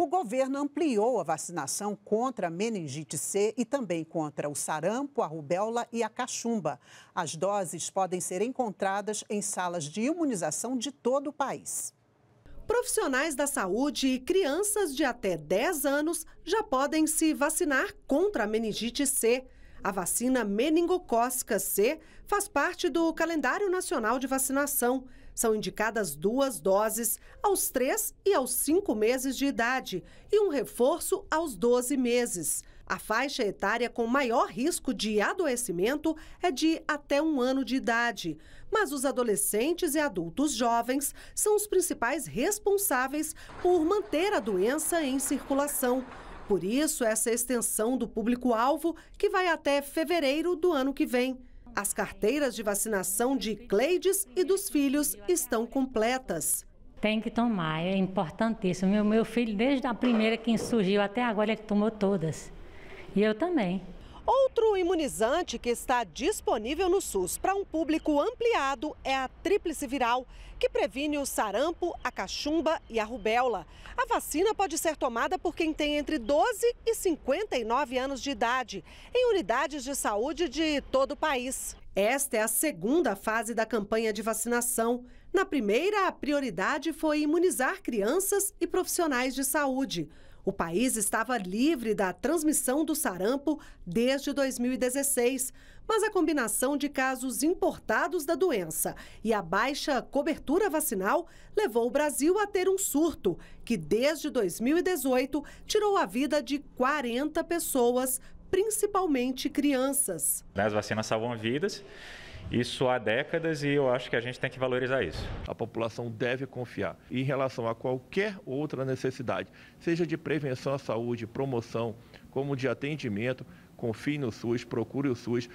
O governo ampliou a vacinação contra a meningite C e também contra o sarampo, a rubéola e a cachumba. As doses podem ser encontradas em salas de imunização de todo o país. Profissionais da saúde e crianças de até 10 anos já podem se vacinar contra a meningite C. A vacina meningocócica C faz parte do calendário nacional de vacinação são indicadas duas doses aos 3 e aos 5 meses de idade e um reforço aos 12 meses. A faixa etária com maior risco de adoecimento é de até um ano de idade, mas os adolescentes e adultos jovens são os principais responsáveis por manter a doença em circulação. Por isso, essa extensão do público-alvo que vai até fevereiro do ano que vem. As carteiras de vacinação de Cleides e dos filhos estão completas. Tem que tomar, é importantíssimo. Meu, meu filho, desde a primeira que surgiu até agora, ele tomou todas. E eu também. Outro imunizante que está disponível no SUS para um público ampliado é a tríplice viral, que previne o sarampo, a cachumba e a rubéola. A vacina pode ser tomada por quem tem entre 12 e 59 anos de idade, em unidades de saúde de todo o país. Esta é a segunda fase da campanha de vacinação. Na primeira, a prioridade foi imunizar crianças e profissionais de saúde. O país estava livre da transmissão do sarampo desde 2016, mas a combinação de casos importados da doença e a baixa cobertura vacinal levou o Brasil a ter um surto que, desde 2018, tirou a vida de 40 pessoas, principalmente crianças. As vacinas salvam vidas isso há décadas e eu acho que a gente tem que valorizar isso. A população deve confiar. Em relação a qualquer outra necessidade, seja de prevenção à saúde, promoção, como de atendimento, confie no SUS, procure o SUS,